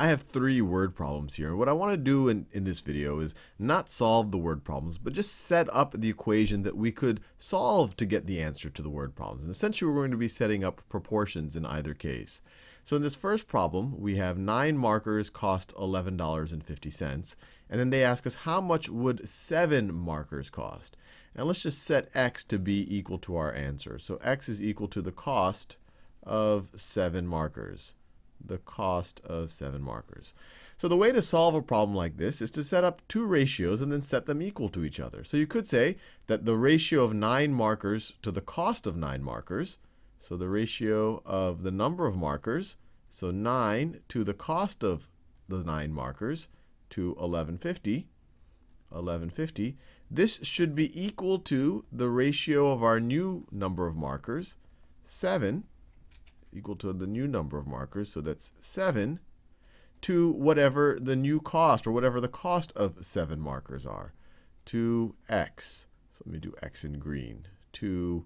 I have three word problems here. What I want to do in, in this video is not solve the word problems, but just set up the equation that we could solve to get the answer to the word problems. And essentially, we're going to be setting up proportions in either case. So in this first problem, we have nine markers cost $11.50. And then they ask us how much would seven markers cost? And let's just set x to be equal to our answer. So x is equal to the cost of seven markers the cost of 7 markers. So the way to solve a problem like this is to set up two ratios and then set them equal to each other. So you could say that the ratio of 9 markers to the cost of 9 markers, so the ratio of the number of markers, so 9 to the cost of the 9 markers to 1150, 1150, this should be equal to the ratio of our new number of markers, 7, equal to the new number of markers, so that's 7, to whatever the new cost, or whatever the cost of 7 markers are, 2x. So let me do x in green, 2,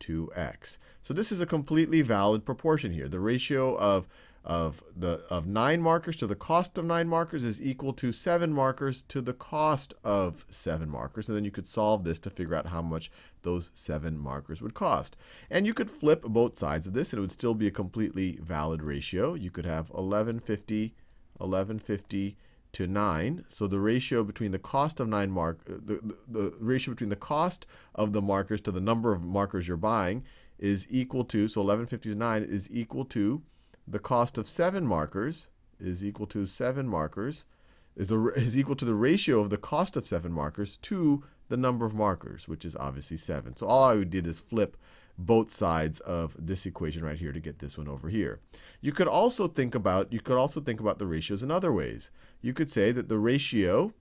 2x. So this is a completely valid proportion here. The ratio of of the of nine markers to the cost of nine markers is equal to seven markers to the cost of seven markers. And then you could solve this to figure out how much those seven markers would cost. And you could flip both sides of this and it would still be a completely valid ratio. You could have 1150, 1150 to 9. So the ratio between the cost of 9 mark uh, the, the, the ratio between the cost of the markers to the number of markers you're buying is equal to so 1150 to 9 is equal to the cost of 7 markers is equal to 7 markers, is, is equal to the ratio of the cost of 7 markers to the number of markers, which is obviously 7. So all I did is flip both sides of this equation right here to get this one over here. You could also think about, you could also think about the ratios in other ways. You could say that the ratio,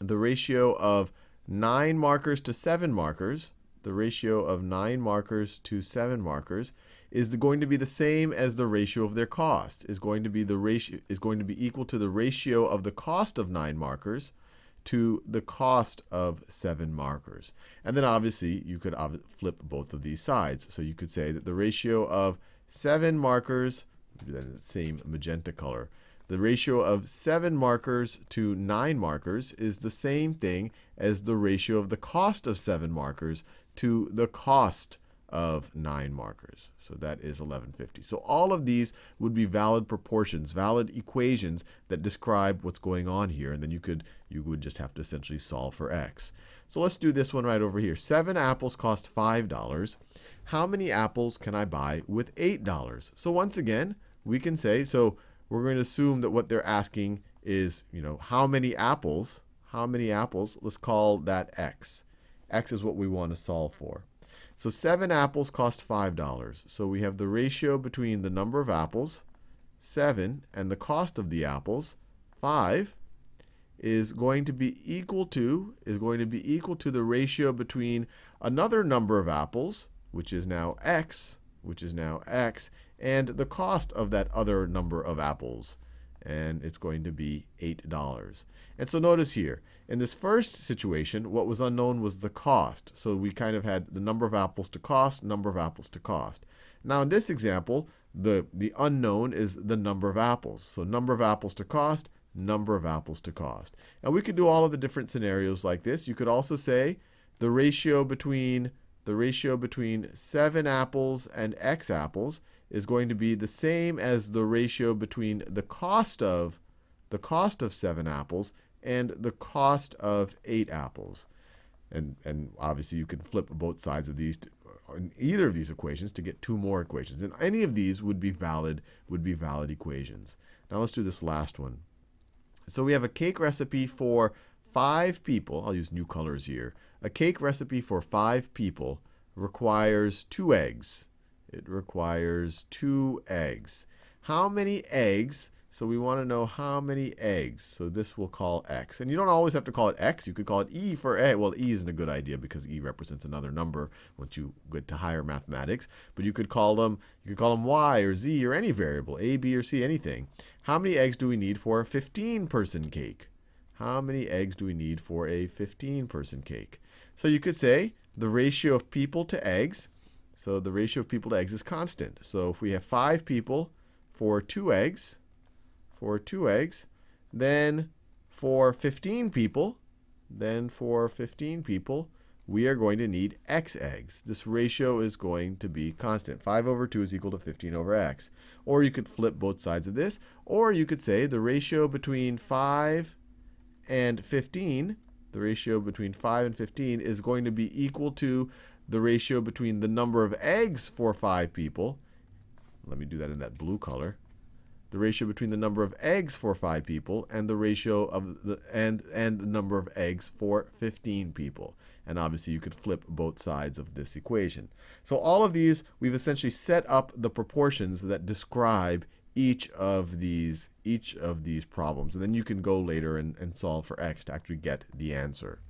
the ratio of 9 markers to 7 markers, the ratio of 9 markers to 7 markers is going to be the same as the ratio of their cost, is going to be the ratio is going to be equal to the ratio of the cost of 9 markers to the cost of 7 markers. And then obviously you could ob flip both of these sides. So you could say that the ratio of 7 markers, then the same magenta color, the ratio of 7 markers to 9 markers is the same thing as the ratio of the cost of 7 markers to the cost of 9 markers. So that is 1150. So all of these would be valid proportions, valid equations that describe what's going on here. And then you could you would just have to essentially solve for x. So let's do this one right over here. 7 apples cost $5. How many apples can I buy with $8? So once again, we can say, so we're going to assume that what they're asking is, you know, how many apples, how many apples, let's call that x. x is what we want to solve for. So 7 apples cost $5. So we have the ratio between the number of apples, 7, and the cost of the apples, 5, is going to be equal to, is going to be equal to the ratio between another number of apples, which is now x, which is now x, and the cost of that other number of apples, and it's going to be $8. And so notice here, in this first situation, what was unknown was the cost. So we kind of had the number of apples to cost, number of apples to cost. Now in this example, the, the unknown is the number of apples. So number of apples to cost, number of apples to cost. And we could do all of the different scenarios like this. You could also say the ratio between the ratio between 7 apples and x apples is going to be the same as the ratio between the cost of the cost of 7 apples and the cost of 8 apples. And, and obviously you can flip both sides of these to, in either of these equations to get two more equations. And any of these would be valid would be valid equations. Now let's do this last one. So we have a cake recipe for five people. I'll use new colors here. A cake recipe for five people requires two eggs. It requires two eggs. How many eggs? So we want to know how many eggs. So this we'll call x. And you don't always have to call it x. You could call it e for a. Well, e isn't a good idea because e represents another number once you get to higher mathematics. But you could call them you could call them y or z or any variable, a, b, or c, anything. How many eggs do we need for a 15-person cake? How many eggs do we need for a 15-person cake? So you could say the ratio of people to eggs. So the ratio of people to eggs is constant. So if we have five people for two eggs, for two eggs, then for 15 people, then for 15 people, we are going to need x eggs. This ratio is going to be constant. 5 over 2 is equal to 15 over x. Or you could flip both sides of this. Or you could say the ratio between 5 and 15 the ratio between 5 and 15 is going to be equal to the ratio between the number of eggs for 5 people. Let me do that in that blue color. The ratio between the number of eggs for 5 people and the ratio of the and and the number of eggs for 15 people. And obviously you could flip both sides of this equation. So all of these we've essentially set up the proportions that describe each of these each of these problems. And then you can go later and, and solve for x to actually get the answer.